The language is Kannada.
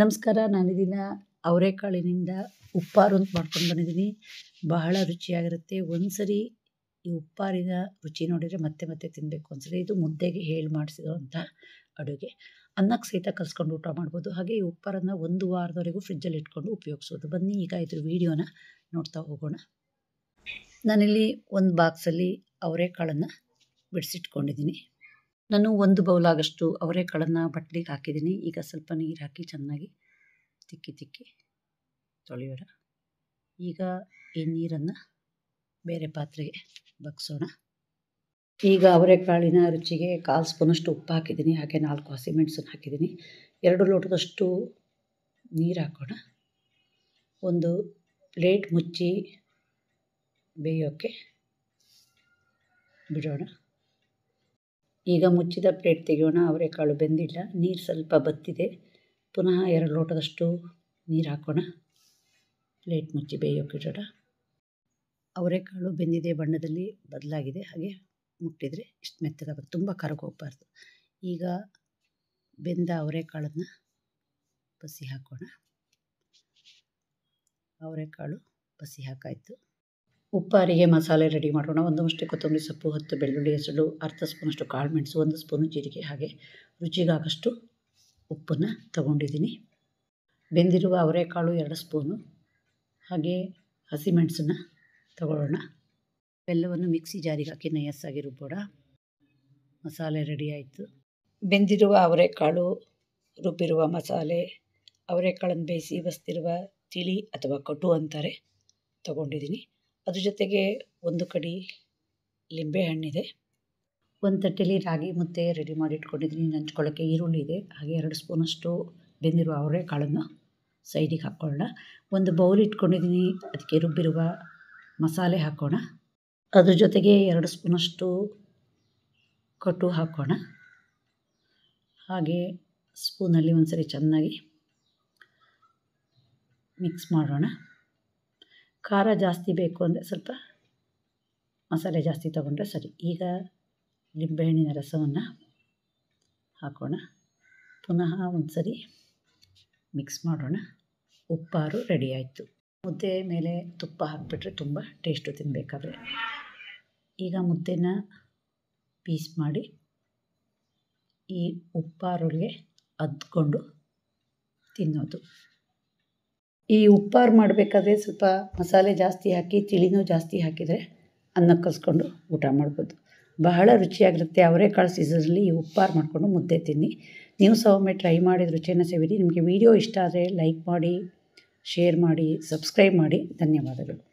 ನಮಸ್ಕಾರ ನಾನು ಇದನ್ನ ಅವರೆಕಾಳಿನಿಂದ ಉಪ್ಪಾರು ಅಂತ ಮಾಡ್ಕೊಂಡು ಬಂದಿದ್ದೀನಿ ಬಹಳ ರುಚಿಯಾಗಿರುತ್ತೆ ಒಂದ್ಸರಿ ಈ ಉಪ್ಪಾರಿನ ರುಚಿ ನೋಡಿದರೆ ಮತ್ತೆ ಮತ್ತೆ ತಿನ್ನಬೇಕು ಅನ್ಸಲಿ ಇದು ಮುದ್ದೆಗೆ ಹೇಳಿ ಮಾಡಿಸಿದಂಥ ಅಡುಗೆ ಅನ್ನಕ್ಕೆ ಸಹಿತ ಕಲಿಸ್ಕೊಂಡು ಊಟ ಮಾಡ್ಬೋದು ಹಾಗೆ ಈ ಉಪ್ಪಾರನ್ನು ಒಂದು ವಾರದವರೆಗೂ ಫ್ರಿಜ್ಜಲ್ಲಿ ಇಟ್ಕೊಂಡು ಉಪಯೋಗಿಸೋದು ಬನ್ನಿ ಈಗ ಇದ್ರ ವಿಡಿಯೋನ ನೋಡ್ತಾ ಹೋಗೋಣ ನಾನಿಲ್ಲಿ ಒಂದು ಬಾಕ್ಸಲ್ಲಿ ಅವರೆಕಾಳನ್ನು ಬಿಡಿಸಿಟ್ಕೊಂಡಿದ್ದೀನಿ ನಾನು ಒಂದು ಬೌಲಾಗಷ್ಟು ಅವರೆಕಾಳನ್ನು ಬಟ್ಟಲಿಗೆ ಹಾಕಿದ್ದೀನಿ ಈಗ ಸ್ವಲ್ಪ ನೀರು ಹಾಕಿ ಚೆನ್ನಾಗಿ ತಿಕ್ಕಿ ತಿಕ್ಕಿ ತೊಳೆಯೋಣ ಈಗ ಈ ನೀರನ್ನು ಬೇರೆ ಪಾತ್ರೆಗೆ ಬಗ್ಸೋಣ ಈಗ ಅವರೆಕಾಳಿನ ರುಚಿಗೆ ಕಾಲು ಸ್ಪೂನಷ್ಟು ಉಪ್ಪು ಹಾಕಿದ್ದೀನಿ ಹಾಗೆ ನಾಲ್ಕು ಹಸಿಮೆಣಸನ್ನು ಹಾಕಿದ್ದೀನಿ ಎರಡು ಲೋಟದಷ್ಟು ನೀರು ಹಾಕೋಣ ಒಂದು ಪ್ಲೇಟ್ ಮುಚ್ಚಿ ಬೇಯೋಕ್ಕೆ ಬಿಡೋಣ ಈಗ ಮುಚ್ಚಿದ ಪ್ಲೇಟ್ ತೆಗೆಯೋಣ ಅವರೆಕಾಳು ಬೆಂದಿಲ್ಲ ನೀರು ಸ್ವಲ್ಪ ಬತ್ತಿದೆ ಪುನಃ ಎರಡು ಲೋಟದಷ್ಟು ನೀರು ಹಾಕೋಣ ಪ್ಲೇಟ್ ಮುಚ್ಚಿ ಬೇಯೋಕ್ಕಿಡೋಣ ಅವರೆಕಾಳು ಬೆಂದಿದೆ ಬಣ್ಣದಲ್ಲಿ ಬದಲಾಗಿದೆ ಹಾಗೆ ಮುಟ್ಟಿದರೆ ಇಷ್ಟು ಮೆತ್ತಗಾಗುತ್ತೆ ತುಂಬ ಕರಗೋಗಬಾರ್ದು ಈಗ ಬೆಂದ ಅವರೆಕಾಳನ್ನು ಬಸಿ ಹಾಕೋಣ ಅವರೆಕಾಳು ಬಸಿ ಹಾಕಾಯಿತು ಉಪ್ಪಾರಿಗೆ ಮಸಾಲೆ ರೆಡಿ ಮಾಡೋಣ ಒಂದು ಮುಷ್ಟಿ ಕೊತ್ತಂಬರಿ ಸೊಪ್ಪು ಹತ್ತು ಬೆಳ್ಳುಳ್ಳಿ ಹೆಸರು ಅರ್ಧ ಸ್ಪೂನಷ್ಟು ಕಾಳು ಮೆಣಸು ಒಂದು ಸ್ಪೂನು ಜೀರಿಗೆ ಹಾಗೆ ರುಚಿಗಾಗಷ್ಟು ಉಪ್ಪನ್ನು ತಗೊಂಡಿದ್ದೀನಿ ಬೆಂದಿರುವ ಅವರೆಕಾಳು ಎರಡು ಸ್ಪೂನು ಹಾಗೆ ಹಸಿಮೆಣಸನ್ನು ತಗೊಳ್ಳೋಣ ಬೆಲ್ಲವನ್ನು ಮಿಕ್ಸಿ ಜಾರಿಗೆ ಹಾಕಿ ನಯಸ್ಸಾಗಿ ರುಬ್ಬೋಣ ಮಸಾಲೆ ರೆಡಿ ಆಯಿತು ಬೆಂದಿರುವ ಅವರೆಕಾಳು ರುಬ್ಬಿರುವ ಮಸಾಲೆ ಅವರೆಕಾಳನ್ನು ಬೇಯಿಸಿ ಬಸ್ತಿರುವ ತಿಳಿ ಅಥವಾ ಕಟು ಅಂತಾರೆ ತಗೊಂಡಿದ್ದೀನಿ ಅದ್ರ ಜೊತೆಗೆ ಒಂದು ಕಡೆ ಲಿಂಬೆಹಣ್ಣಿದೆ ಒಂದು ತಟ್ಟೆಯಲ್ಲಿ ರಾಗಿ ಮುದ್ದೆ ರೆಡಿ ಮಾಡಿ ಇಟ್ಕೊಂಡಿದ್ದೀನಿ ನಂಚ್ಕೊಳ್ಳೋಕ್ಕೆ ಈರುಳ್ಳಿ ಇದೆ ಹಾಗೆ ಎರಡು ಸ್ಪೂನಷ್ಟು ಬೆಂದಿರುವ ಅವರೆಕಾಳನ್ನು ಸೈಡಿಗೆ ಹಾಕ್ಕೊಳ್ಳೋಣ ಒಂದು ಬೌಲ್ ಇಟ್ಕೊಂಡಿದ್ದೀನಿ ಅದಕ್ಕೆ ರುಬ್ಬಿರುವ ಮಸಾಲೆ ಹಾಕೋಣ ಅದ್ರ ಜೊತೆಗೆ ಎರಡು ಸ್ಪೂನಷ್ಟು ಕಟು ಹಾಕೋಣ ಹಾಗೆ ಸ್ಪೂನಲ್ಲಿ ಒಂದು ಸರಿ ಚೆನ್ನಾಗಿ ಮಿಕ್ಸ್ ಮಾಡೋಣ ಖಾರ ಜಾಸ್ತಿ ಬೇಕು ಅಂದರೆ ಸ್ವಲ್ಪ ಮಸಾಲೆ ಜಾಸ್ತಿ ತಗೊಂಡ್ರೆ ಸರಿ ಈಗ ಲಿಂಬೆಹಣ್ಣಿನ ರಸವನ್ನು ಹಾಕೋಣ ಪುನಃ ಒಂದು ಸರಿ ಮಿಕ್ಸ್ ಮಾಡೋಣ ಉಪ್ಪಾರು ರೆಡಿ ಆಯಿತು ಮುದ್ದೆ ಮೇಲೆ ತುಪ್ಪ ಹಾಕಿಬಿಟ್ರೆ ತುಂಬ ಟೇಸ್ಟು ತಿನ್ನಬೇಕಾದ್ರೆ ಈಗ ಮುದ್ದೆನ ಪೀಸ್ ಮಾಡಿ ಈ ಉಪ್ಪಾರೊಳಗೆ ಅದ್ಕೊಂಡು ತಿನ್ನೋದು ಈ ಉಪ್ಪಾರು ಮಾಡಬೇಕಾದ್ರೆ ಸ್ವಲ್ಪ ಮಸಾಲೆ ಜಾಸ್ತಿ ಹಾಕಿ ತಿಳಿನೂ ಜಾಸ್ತಿ ಹಾಕಿದರೆ ಅನ್ನ ಕಲಿಸ್ಕೊಂಡು ಊಟ ಮಾಡ್ಬೋದು ಬಹಳ ರುಚಿಯಾಗಿರುತ್ತೆ ಕಾಳು ಸೀಸನಲ್ಲಿ ಈ ಉಪ್ಪಾರು ಮಾಡಿಕೊಂಡು ಮುದ್ದೆ ತಿನ್ನಿ ನೀವು ಸಹ ಒಮ್ಮೆ ಟ್ರೈ ಮಾಡಿದ ರುಚಿಯನ್ನು ಸೇವಿರಿ ನಿಮಗೆ ವಿಡಿಯೋ ಇಷ್ಟ ಆದರೆ ಲೈಕ್ ಮಾಡಿ ಶೇರ್ ಮಾಡಿ ಸಬ್ಸ್ಕ್ರೈಬ್ ಮಾಡಿ ಧನ್ಯವಾದಗಳು